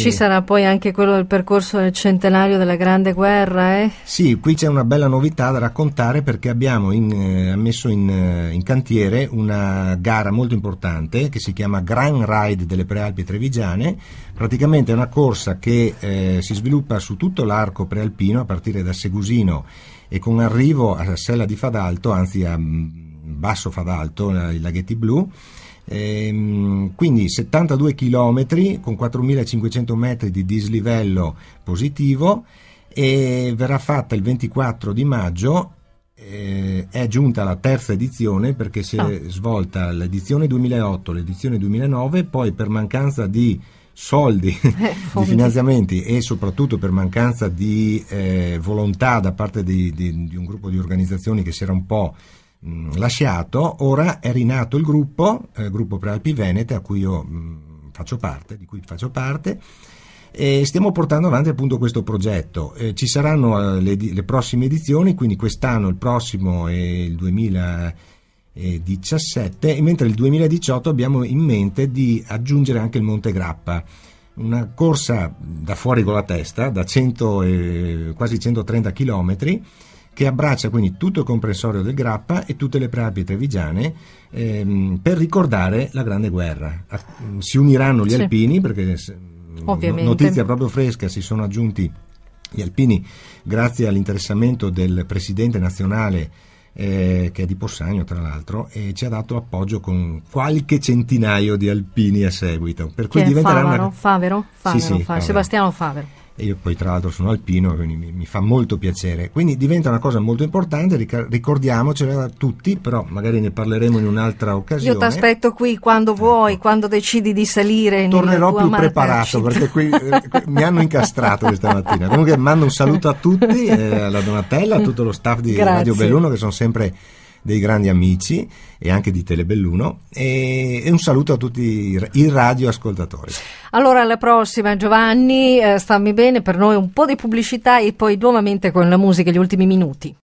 Ci sarà poi anche quello del percorso del centenario della Grande Guerra, eh? Sì, qui c'è una bella novità da raccontare perché abbiamo in, eh, messo in, eh, in, cantiere una gara molto importante che si chiama Grand Ride delle Prealpi Trevigiane, praticamente è una corsa che eh, si sviluppa su tutto l'arco prealpino a partire da Segusino e con arrivo a Sella di Fadalto, anzi a mm, Basso Fadalto, i laghetti blu, Ehm, quindi 72 km con 4.500 metri di dislivello positivo e verrà fatta il 24 di maggio. Eh, è giunta la terza edizione perché si è ah. svolta l'edizione 2008, l'edizione 2009, poi per mancanza di soldi, eh, di finanziamenti e soprattutto per mancanza di eh, volontà da parte di, di, di un gruppo di organizzazioni che si era un po' Mm, lasciato, ora è rinato il gruppo, eh, gruppo Prealpi Venete, a cui io mh, mm, faccio parte, di cui faccio parte, e stiamo portando avanti appunto questo progetto. Eh, ci saranno eh, le, le, prossime edizioni, quindi quest'anno, il prossimo e il 2017, mentre il 2018 abbiamo in mente di aggiungere anche il Monte Grappa. Una corsa da fuori con la testa, da 100, eh, quasi 130 chilometri che abbraccia quindi tutto il comprensorio del Grappa e tutte le prealpi trevigiane ehm, per ricordare la Grande Guerra. Mm, si uniranno gli sì. alpini perché mm, Ovviamente. notizia proprio fresca si sono aggiunti gli alpini grazie all'interessamento del presidente nazionale eh, che è di Possagno tra l'altro e ci ha dato appoggio con qualche centinaio di alpini a seguito per cui diventerà Favaro, una... Favero, Favero, sì, sì, Favero, Sebastiano Favero e io poi tra l'altro sono alpino, quindi mi, mi, fa molto piacere. Quindi diventa una cosa molto importante, ricordiamocela a tutti, però magari ne parleremo in un'altra occasione. Io ti aspetto qui quando ecco. vuoi, ecco. quando decidi di salire. Tornerò più preparato perché eh, qui mi hanno incastrato questa mattina. Comunque mando un saluto a tutti, eh, alla Donatella, a tutto lo staff di Grazie. Radio Belluno che sono sempre dei grandi amici e anche di Telebelluno e, e un saluto a tutti i, radioascoltatori. Allora alla prossima Giovanni, eh, stammi bene, per noi un po' di pubblicità e poi nuovamente con la musica gli ultimi minuti.